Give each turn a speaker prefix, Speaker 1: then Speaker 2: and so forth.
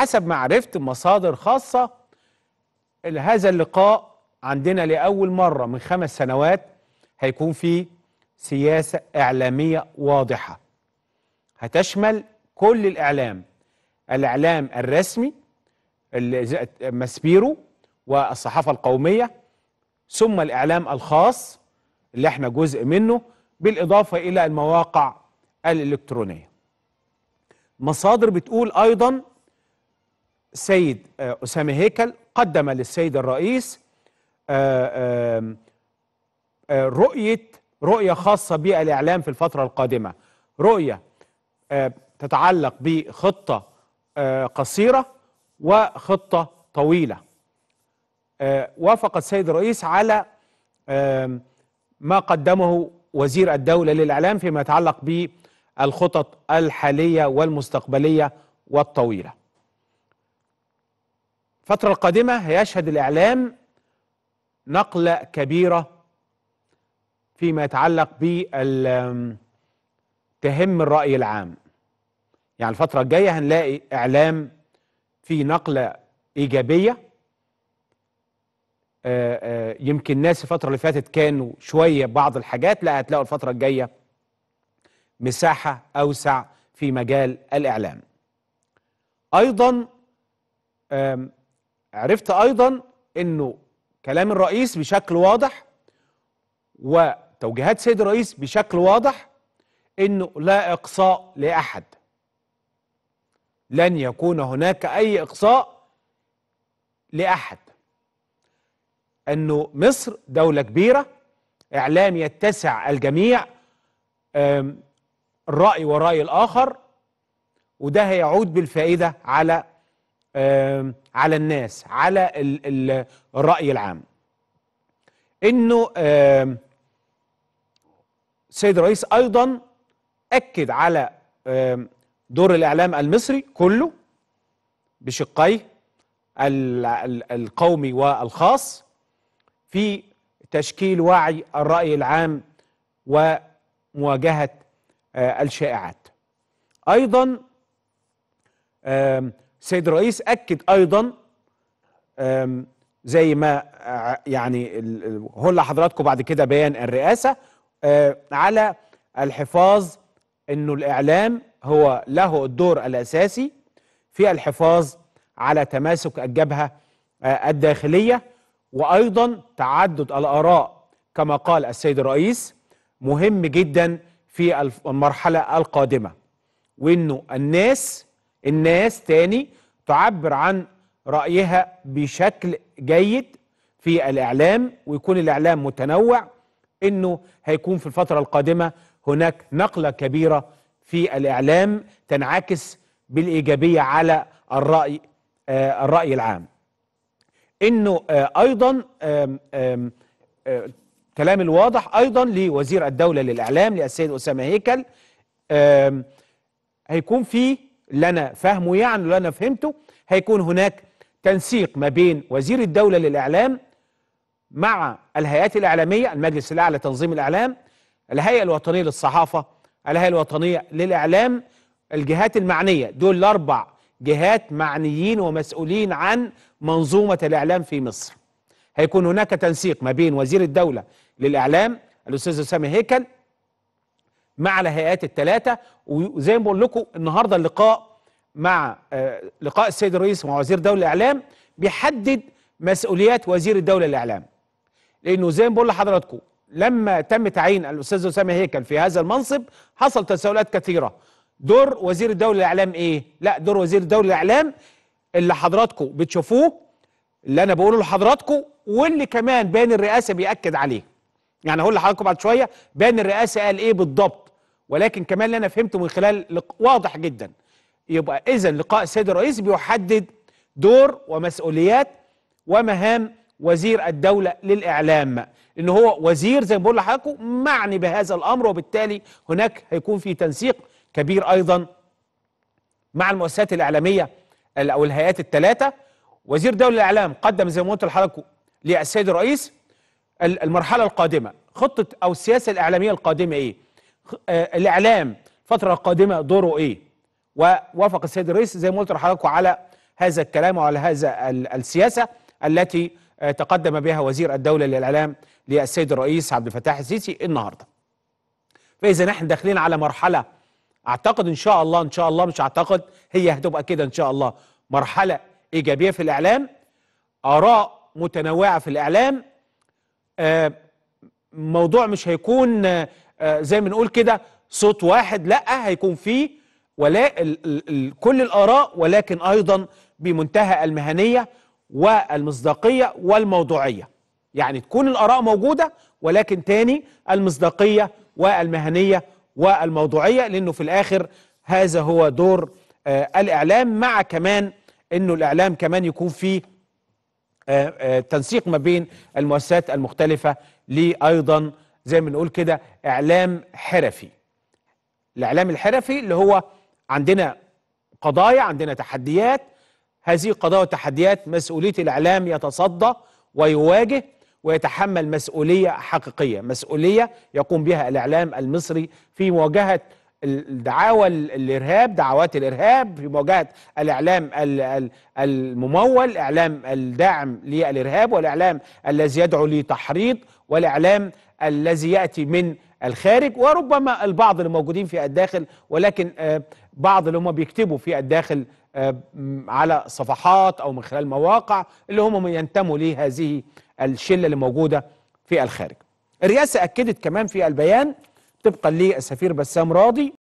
Speaker 1: حسب ما عرفت مصادر خاصة هذا اللقاء عندنا لأول مرة من خمس سنوات هيكون فيه سياسة إعلامية واضحة هتشمل كل الإعلام الإعلام الرسمي مسبيرو والصحافة القومية ثم الإعلام الخاص اللي احنا جزء منه بالإضافة إلى المواقع الإلكترونية مصادر بتقول أيضا السيد آه، أسامة هيكل قدم للسيد الرئيس آه، آه، رؤية رؤية خاصة بالإعلام في الفترة القادمة رؤية تتعلق بخطة قصيرة وخطة طويلة وافق السيد الرئيس على ما قدمه وزير الدولة للإعلام فيما يتعلق بالخطط الحالية والمستقبلية والطويلة الفترة القادمة هيشهد الإعلام نقلة كبيرة فيما يتعلق تهم الرأي العام يعني الفترة الجاية هنلاقي إعلام في نقلة إيجابية آه، آه، يمكن الناس الفترة اللي فاتت كانوا شوية بعض الحاجات لا هتلاقوا الفترة الجاية مساحة أوسع في مجال الإعلام أيضا عرفت ايضا انه كلام الرئيس بشكل واضح وتوجيهات سيد الرئيس بشكل واضح انه لا اقصاء لاحد لن يكون هناك اي اقصاء لاحد انه مصر دوله كبيره اعلام يتسع الجميع الراي وراي الاخر وده هيعود بالفائده على على الناس على الرأي العام انه السيد الرئيس ايضا اكد على دور الاعلام المصري كله بشقيه القومي والخاص في تشكيل وعي الرأي العام ومواجهة آه، الشائعات أيضا السيد الرئيس اكد ايضا زي ما آه، يعني هقول لحضراتكم بعد كده بيان الرئاسه آه، على الحفاظ انه الاعلام هو له الدور الاساسي في الحفاظ على تماسك الجبهه آه، الداخليه وايضا تعدد الاراء كما قال السيد الرئيس مهم جدا في المرحله القادمه وانه الناس الناس تاني تعبر عن رأيها بشكل جيد في الإعلام ويكون الإعلام متنوع إنه هيكون في الفترة القادمة هناك نقلة كبيرة في الإعلام تنعكس بالإيجابية على الرأي آه الرأي العام إنه آه أيضا آه كلام الواضح أيضا لوزير الدولة للإعلام للسيد أسامة هيكل هيكون فيه اللي انا فاهمه يعني اللي انا فهمته هيكون هناك تنسيق ما بين وزير الدولة للإعلام مع الهيئات الإعلامية المجلس الأعلى لتنظيم الإعلام الهيئة الوطنية للصحافة الهيئة الوطنية للإعلام الجهات المعنية دول الأربع جهات معنيين ومسؤولين عن منظومة الإعلام في مصر هيكون هناك تنسيق ما بين وزير الدولة للإعلام الأستاذ سامي هيكل مع الهيئات الثلاثه وزي ما بقول لكم النهارده اللقاء مع آه، لقاء السيد الرئيس مع وزير الدوله الاعلام بيحدد مسؤوليات وزير الدوله الاعلام لانه زي ما بقول لحضراتكم لما تم تعيين الاستاذ اسامه هيكل في هذا المنصب حصل تساؤلات كثيره دور وزير الدوله الاعلام ايه لا دور وزير الدوله الاعلام اللي حضراتكم بتشوفوه اللي انا بقوله لحضراتكم واللي كمان بيان الرئاسه بياكد عليه يعني هقول لحضراتكم بعد شويه بيان الرئاسه قال ايه بالضبط ولكن كمان اللي انا فهمته من خلال لق... واضح جدا يبقى اذا لقاء السيد الرئيس بيحدد دور ومسؤوليات ومهام وزير الدولة للإعلام إن هو وزير زي ما بقول لحضراتكم معني بهذا الأمر وبالتالي هناك هيكون في تنسيق كبير أيضا مع المؤسسات الإعلامية أو الهيئات الثلاثة وزير دولة الإعلام قدم زي ما قلت لحضراتكم للسيد الرئيس المرحلة القادمة خطة أو السياسة الإعلامية القادمة إيه؟ آه، الاعلام الفتره القادمه دوره ايه ووافق السيد الرئيس زي ما قلت لحضراتكم على هذا الكلام وعلى هذا السياسه التي آه، تقدم بها وزير الدوله للاعلام للسيد الرئيس عبد الفتاح السيسي النهارده فاذا نحن داخلين على مرحله اعتقد ان شاء الله ان شاء الله مش اعتقد هي هتبقى كده ان شاء الله مرحله ايجابيه في الاعلام اراء متنوعه في الاعلام آه، موضوع مش هيكون آه، زي ما نقول كده صوت واحد لا هيكون فيه ولا الـ الـ كل الآراء ولكن أيضا بمنتهى المهنية والمصداقية والموضوعية يعني تكون الآراء موجودة ولكن تاني المصداقية والمهنية والموضوعية لأنه في الآخر هذا هو دور آه الإعلام مع كمان أنه الإعلام كمان يكون فيه آه آه تنسيق ما بين المؤسسات المختلفة لأيضا زي ما نقول كده اعلام حرفي الاعلام الحرفي اللي هو عندنا قضايا عندنا تحديات هذه قضايا وتحديات مسؤوليه الاعلام يتصدى ويواجه ويتحمل مسؤوليه حقيقيه مسؤوليه يقوم بها الاعلام المصري في مواجهه الدعاوى الارهاب دعوات الارهاب في مواجهه الاعلام الممول اعلام الداعم للارهاب والاعلام الذي يدعو لتحريض والاعلام الذي ياتي من الخارج وربما البعض اللي موجودين في الداخل ولكن آه، بعض اللي هم بيكتبوا في الداخل آه، على صفحات او من خلال مواقع اللي هم ينتموا لهذه الشله اللي موجوده في الخارج. الرئاسه اكدت كمان في البيان طبقا للسفير بسام راضي